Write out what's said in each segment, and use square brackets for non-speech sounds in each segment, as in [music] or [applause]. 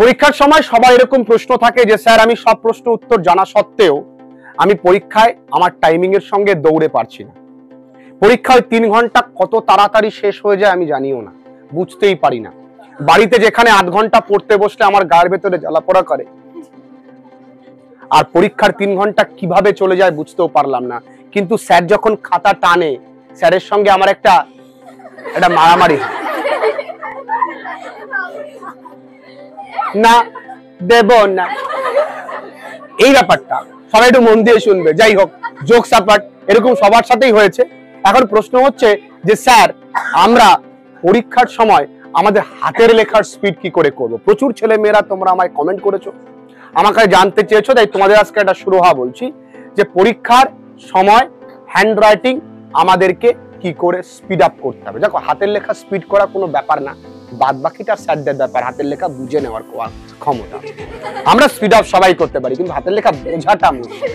পরীক্ষার সময় সবার এরকম প্রশ্ন থাকে যে স্যার আমি সব প্রশ্ন উত্তর জানা সত্ত্বেও আমি পরীক্ষায় আমার টাইমিং এর সঙ্গে দৌড়ে পারছি না পরীক্ষায় তিন ঘন্টা কত তাড়াতাড়ি শেষ হয়ে যায় আমি জানিও না বুঝতেই পারি না বাড়িতে যেখানে আধ ঘন্টা পড়তে বসলে আমার গায়ের ভেতরে জ্বালাপোড়া করে আর পরীক্ষার তিন ঘন্টা কিভাবে চলে যায় বুঝতেও পারলাম না কিন্তু স্যার যখন খাতা টানে স্যারের সঙ্গে আমার একটা একটা মারামারি হয় না দেব না এই ব্যাপারটা সবাই একটু মন দিয়ে শুনবে যাই হোক যোগ সাপাট এরকম সবার সাথেই হয়েছে এখন প্রশ্ন হচ্ছে যে স্যার আমরা পরীক্ষার সময় আমাদের হাতের লেখার স্পিড কি করে করব প্রচুর ছেলে মেয়েরা তোমরা আমায় কমেন্ট করেছো আমাকে জানতে চেয়েছো তাই তোমাদের আজকে এটা শুরু হওয়া বলছি যে পরীক্ষার সময় হ্যান্ড রাইটিং আমাদেরকে কি করে স্পিড আপ করতে হবে দেখো হাতের লেখা স্পিড করা কোনো ব্যাপার না বাদ বাকিটা স্যারদের ব্যাপার হাতের লেখা বুঝে নেওয়ার ক্ষমতা আমরা স্পিড আপ সবাই করতে পারি কিন্তু হাতের লেখা বোঝাটা মুশকিল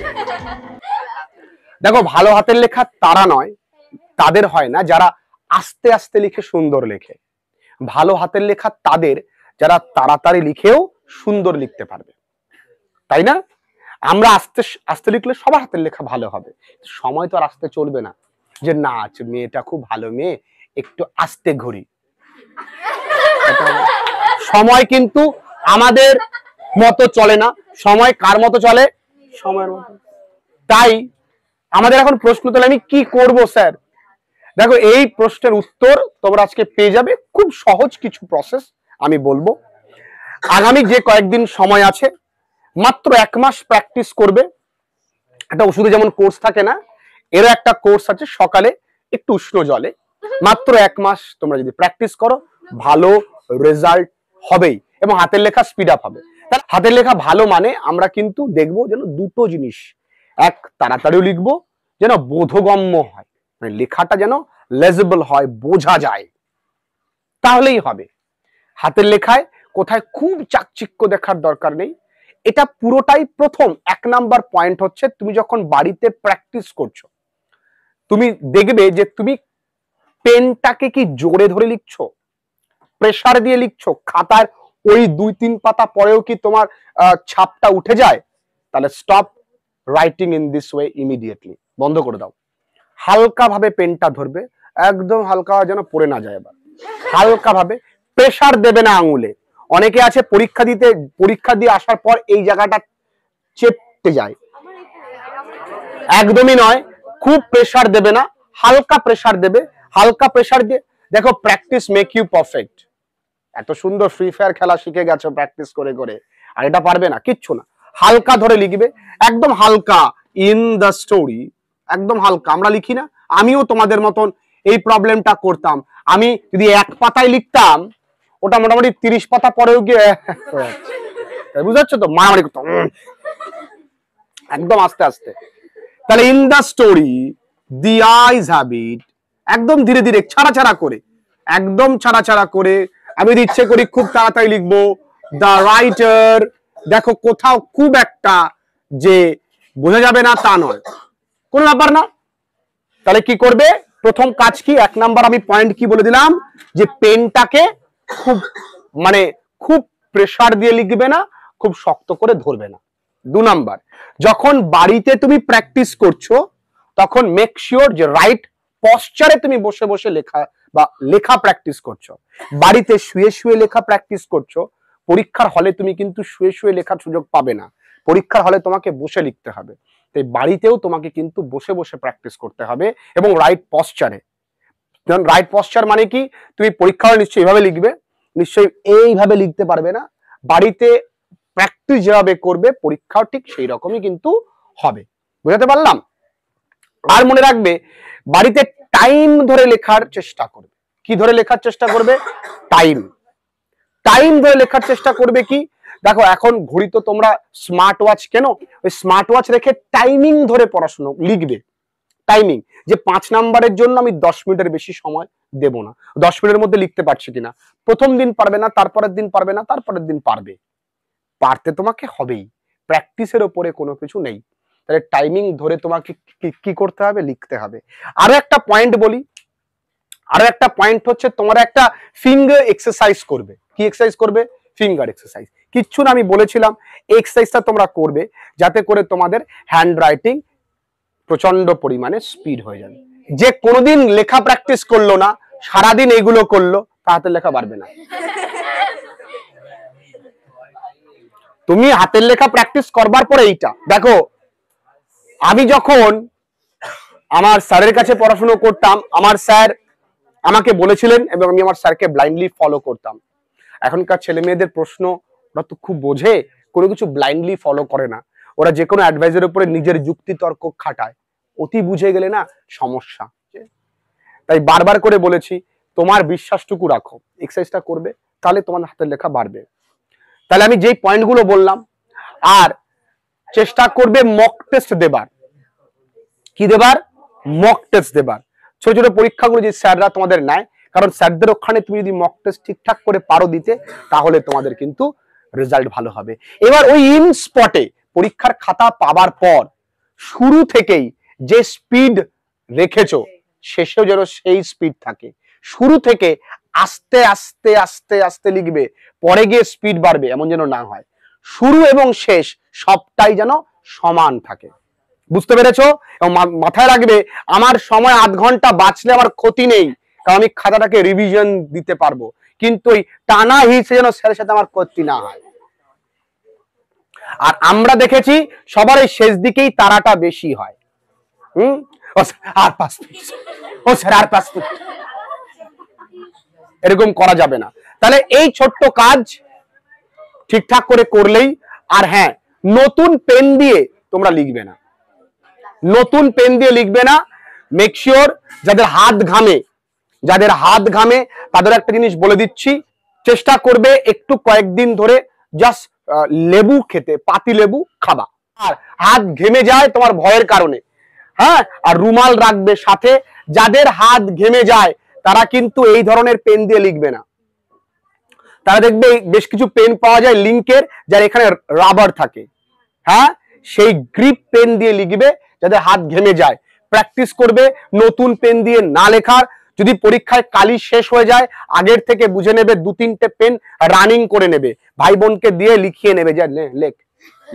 দেখো ভালো হাতের লেখা তারা নয় তাদের হয় না যারা আস্তে আস্তে লিখে সুন্দর লেখে ভালো হাতের লেখা তাদের যারা তাড়াতাড়ি লিখেও সুন্দর লিখতে পারবে তাই না আমরা আস্তে আস্তে লিখলে সবার হাতের লেখা ভালো হবে সময় তো আর আস্তে চলবে না যে না আচ্ছা, মেয়েটা খুব ভালো মেয়ে একটু আস্তে ঘুরি সময় কিন্তু আমাদের মতো চলে না সময় কার মতো চলে সময়ের তাই আমাদের এখন প্রশ্ন তোলে আমি কি করব স্যার দেখো এই প্রশ্নের উত্তর তোমরা আজকে পেয়ে যাবে খুব সহজ কিছু প্রসেস আমি বলবো আগামী যে কয়েকদিন সময় আছে মাত্র এক মাস প্র্যাকটিস করবে একটা ওষুধে যেমন কোর্স থাকে না এরও একটা কোর্স আছে সকালে একটু উষ্ণ জলে মাত্র এক মাস তোমরা যদি প্র্যাকটিস করো ভালো রেজাল্ট হবেই এবং হাতের লেখা স্পিড আপ হবে তার হাতের লেখা ভালো মানে আমরা কিন্তু দেখব যেন দুটো জিনিস এক তাড়াতাড়িও লিখব যেন বোধগম্য হয় মানে লেখাটা যেন লেজেবল হয় বোঝা যায় তাহলেই হবে হাতের লেখায় কোথায় খুব চাকচিক্য দেখার দরকার নেই এটা পুরোটাই প্রথম এক নাম্বার পয়েন্ট হচ্ছে তুমি যখন বাড়িতে প্র্যাকটিস করছো তুমি দেখবে যে তুমি পেনটাকে কি জোরে ধরে লিখছো প্রেশার দিয়ে লিখছো খাতার ওই দুই তিন পাতা পরেও কি তোমার ছাপটা উঠে যায় তাহলে stop writing in this way immediately বন্ধ করে দাও হালকাভাবে পেনটা ধরবে একদম হালকা যেন পড়ে না যায় এবার হালকাভাবে প্রেশার দেবে না আঙুলে অনেকে আছে পরীক্ষা দিতে পরীক্ষা দিয়ে আসার পর এই জায়গাটা চেপতে যায় একদমই নয় খুব প্রেশার দেবে না হালকা প্রেশার দেবে হালকা প্রেশার দিয়ে দেখো প্র্যাকটিস মেক ইউ পারফেক্ট এত সুন্দর ফ্রি ফায়ার খেলা শিখে গেছো প্র্যাকটিস করে করে আর এটা পারবে না কিচ্ছু না হালকা ধরে লিখবে একদম হালকা ইন দ্য স্টোরি একদম হালকা আমরা লিখি না আমিও তোমাদের মতন এই প্রবলেমটা করতাম আমি যদি এক পাতায় লিখতাম ওটা মোটামুটি তিরিশ পাতা পরেও গিয়ে [laughs] বুঝাচ্ছ তো মারামারি করতাম একদম আস্তে আস্তে তাহলে in the story the eyes habit একদম ধীরে ধীরে ছাড়া ছাড়া করে একদম ছাড়া ছাড়া করে আমি ইচ্ছে করি খুব তাড়াতাড়ি লিখবো দ্য রাইটার দেখো কোথাও খুব একটা যে বোঝা যাবে না তা নয় কোনো ব্যাপার না তাহলে কি করবে প্রথম কাজ কি এক নাম্বার আমি পয়েন্ট কি বলে দিলাম যে পেনটাকে খুব মানে খুব প্রেশার দিয়ে লিখবে না খুব শক্ত করে ধরবে না দু নাম্বার যখন বাড়িতে তুমি প্র্যাকটিস করছো তখন মেক শিওর যে রাইট পশ্চারে তুমি বসে বসে লেখা বা লেখা প্র্যাকটিস করছো বাড়িতে শুয়ে শুয়ে লেখা প্র্যাকটিস করছো পরীক্ষার হলে তুমি কিন্তু শুয়ে শুয়ে লেখার সুযোগ পাবে না পরীক্ষার হলে তোমাকে বসে লিখতে হবে তাই বাড়িতেও তোমাকে কিন্তু বসে বসে প্র্যাকটিস করতে হবে এবং রাইট পশ্চারে যেমন রাইট পশ্চার মানে কি তুমি পরীক্ষা নিশ্চয়ই এইভাবে লিখবে নিশ্চয়ই এইভাবে লিখতে পারবে না বাড়িতে প্র্যাকটিস যেভাবে করবে পরীক্ষাও ঠিক সেই রকমই কিন্তু হবে বুঝাতে পারলাম আর মনে রাখবে বাড়িতে টাইম ধরে লেখার চেষ্টা করবে কি ধরে লেখার চেষ্টা করবে টাইম টাইম ধরে লেখার চেষ্টা করবে কি দেখো এখন ঘড়ি তো তোমরা স্মার্ট ওয়াচ কেন ওই স্মার্ট ওয়াচ রেখে টাইমিং ধরে পড়াশুনো লিখবে টাইমিং যে পাঁচ নাম্বারের জন্য আমি দশ মিনিটের বেশি সময় দেব না দশ মিনিটের মধ্যে লিখতে পারছি কিনা প্রথম দিন পারবে না তারপরের দিন পারবে না তারপরের দিন পারবে পারতে তোমাকে হবেই প্র্যাকটিসের ওপরে কোনো কিছু নেই তাহলে টাইমিং ধরে তোমাকে কি করতে হবে লিখতে হবে আরো একটা পয়েন্ট বলি আরো একটা পয়েন্ট হচ্ছে তোমার একটা ফিঙ্গার এক্সারসাইজ করবে কি এক্সারসাইজ করবে ফিঙ্গার এক্সারসাইজ কিচ্ছু না আমি বলেছিলাম এক্সারসাইজটা তোমরা করবে যাতে করে তোমাদের হ্যান্ড রাইটিং প্রচন্ড পরিমাণে স্পিড হয়ে যাবে যে কোনোদিন লেখা প্র্যাকটিস করলো না সারাদিন এগুলো করলো হাতের লেখা পারবে না তুমি হাতের লেখা প্র্যাকটিস করবার পরে এইটা দেখো আমি যখন আমার স্যারের কাছে পড়াশুনো করতাম আমার স্যার আমাকে বলেছিলেন এবং আমি আমার স্যারকে ব্লাইন্ডলি ফলো করতাম এখনকার ছেলে মেয়েদের প্রশ্ন ওরা তো খুব বোঝে কোনো কিছু ব্লাইন্ডলি ফলো করে না ওরা যে কোনো অ্যাডভাইজের উপরে নিজের যুক্তি তর্ক খাটায় অতি বুঝে গেলে না সমস্যা তাই বারবার করে বলেছি তোমার বিশ্বাসটুকু রাখো এক্সারসাইজটা করবে তাহলে তোমার হাতের লেখা বাড়বে তাহলে আমি যেই পয়েন্টগুলো বললাম আর চেষ্টা করবে মক টেস্ট দেবার কি দেবার মক টেস্ট দেবার ছোট ছোট পরীক্ষাগুলো যে স্যাররা তোমাদের নেয় কারণ স্যারদের ওখানে তুমি যদি মক টেস্ট ঠিকঠাক করে পারো দিতে তাহলে তোমাদের কিন্তু রেজাল্ট ভালো হবে এবার ওই ইন স্পটে পরীক্ষার খাতা পাবার পর শুরু থেকেই যে স্পিড রেখেছো শেষেও যেন সেই স্পিড থাকে শুরু থেকে আস্তে আস্তে আস্তে আস্তে লিখবে পরে গিয়ে স্পিড বাড়বে এমন যেন না হয় শুরু এবং শেষ সবটাই যেন সমান থাকে বুঝতে পেরেছ এবং মাথায় রাখবে আমার সময় আধ ঘন্টা বাঁচলে আমার ক্ষতি নেই কারণ আমি খাতাটাকে রিভিশন দিতে পারবো কিন্তু ওই টানা হিসে যেন স্যারের সাথে আমার ক্ষতি না হয় আর আমরা দেখেছি সবার এই শেষ দিকেই তারাটা বেশি হয় এরকম করা যাবে না তাহলে এই ছোট্ট কাজ ঠিকঠাক করে করলেই আর হ্যাঁ নতুন পেন দিয়ে তোমরা লিখবে না নতুন পেন দিয়ে লিখবে না মেকশিওর যাদের হাত ঘামে যাদের হাত ঘামে তাদের একটা জিনিস বলে দিচ্ছি চেষ্টা করবে একটু কয়েকদিন ধরে জাস্ট লেবু খেতে পাতি লেবু খাবা আর হাত ঘেমে যায় তোমার ভয়ের কারণে হ্যাঁ আর রুমাল রাখবে সাথে যাদের হাত ঘেমে যায় তারা কিন্তু এই ধরনের পেন দিয়ে লিখবে না তারা দেখবে বেশ কিছু পেন পাওয়া যায় লিঙ্কের যার এখানে রাবার থাকে হ্যাঁ সেই গ্রিপ পেন দিয়ে লিখবে যাদের হাত ঘেমে যায় প্র্যাকটিস করবে নতুন পেন দিয়ে না লেখার যদি পরীক্ষায় কালি শেষ হয়ে যায় আগের থেকে বুঝে নেবে দু তিনটে পেন রানিং করে নেবে ভাই বোনকে দিয়ে লিখিয়ে নেবে যে লেখ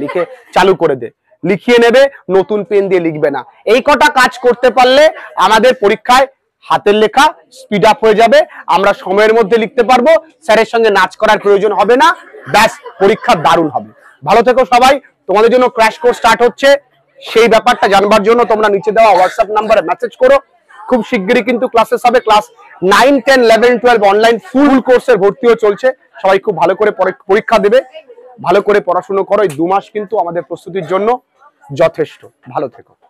লিখে চালু করে দে লিখিয়ে নেবে নতুন পেন দিয়ে লিখবে না এই কটা কাজ করতে পারলে আমাদের পরীক্ষায় হাতের লেখা স্পিড আপ হয়ে যাবে আমরা সময়ের মধ্যে লিখতে পারবো স্যারের সঙ্গে নাচ করার প্রয়োজন হবে না ব্যাস পরীক্ষা দারুণ হবে ভালো থেকো সবাই তোমাদের জন্য ক্র্যাশ কোর্স স্টার্ট হচ্ছে সেই ব্যাপারটা জানবার জন্য তোমরা নিচে দেওয়া হোয়াটসঅ্যাপ নাম্বারে মেসেজ করো খুব শিগগিরই কিন্তু ক্লাসেস হবে class nine ten eleven twelve online full কোর্সের ভর্তিও চলছে সবাই খুব ভালো করে পরীক্ষা দেবে ভালো করে পড়াশুনো করো এই দু মাস কিন্তু আমাদের প্রস্তুতির জন্য যথেষ্ট ভালো থেকো